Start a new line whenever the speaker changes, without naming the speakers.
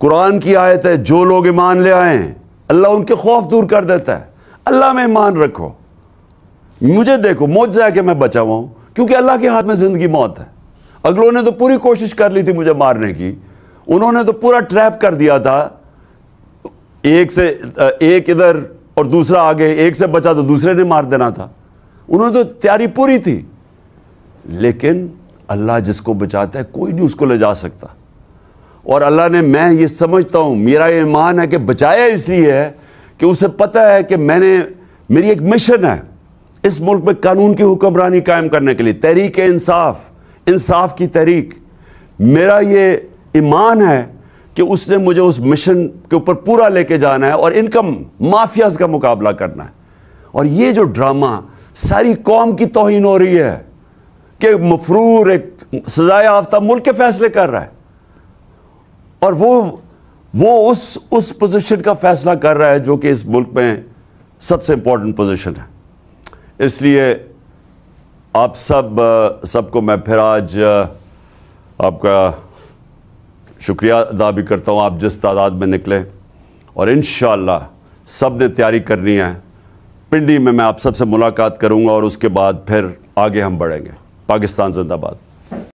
कुरान की आयत है जो लोग ईमान ले आए हैं अल्लाह उनके खौफ दूर कर देता है अल्लाह में ईमान रखो मुझे देखो मुझसे है कि मैं बचा हुआ हूं क्योंकि अल्लाह के हाथ में ज़िंदगी मौत है अगलों ने तो पूरी कोशिश कर ली थी मुझे मारने की उन्होंने तो पूरा ट्रैप कर दिया था एक से एक इधर और दूसरा आगे एक से बचा तो दूसरे ने मार देना था उन्होंने तो तैयारी पूरी थी लेकिन अल्लाह जिसको बचाता है कोई नहीं उसको ले जा सकता और अल्लाह ने मैं ये समझता हूँ मेरा ईमान है कि बचाया इसलिए है कि उसे पता है कि मैंने मेरी एक मिशन है इस मुल्क में कानून की हुक्मरानी कायम करने के लिए तहरीक इंसाफ इंसाफ की तहरीक मेरा ये ईमान है कि उसने मुझे उस मिशन के ऊपर पूरा लेके जाना है और इनकम माफियाज का मुकाबला करना है और ये जो ड्रामा सारी कौम की तोहन हो रही है कि मफरूर एक सजाया याफ्ता मुल्क के फैसले कर रहा है और वो वो उस उस पोजीशन का फैसला कर रहा है जो कि इस मुल्क में सबसे इंपॉर्टेंट पोजीशन है इसलिए आप सब सबको मैं फिर आज आपका शुक्रिया अदा भी करता हूँ आप जिस तादाद में निकले और इन सब ने तैयारी करनी है पिंडी में मैं आप सबसे मुलाकात करूँगा और उसके बाद फिर आगे हम बढ़ेंगे पाकिस्तान जिंदाबाद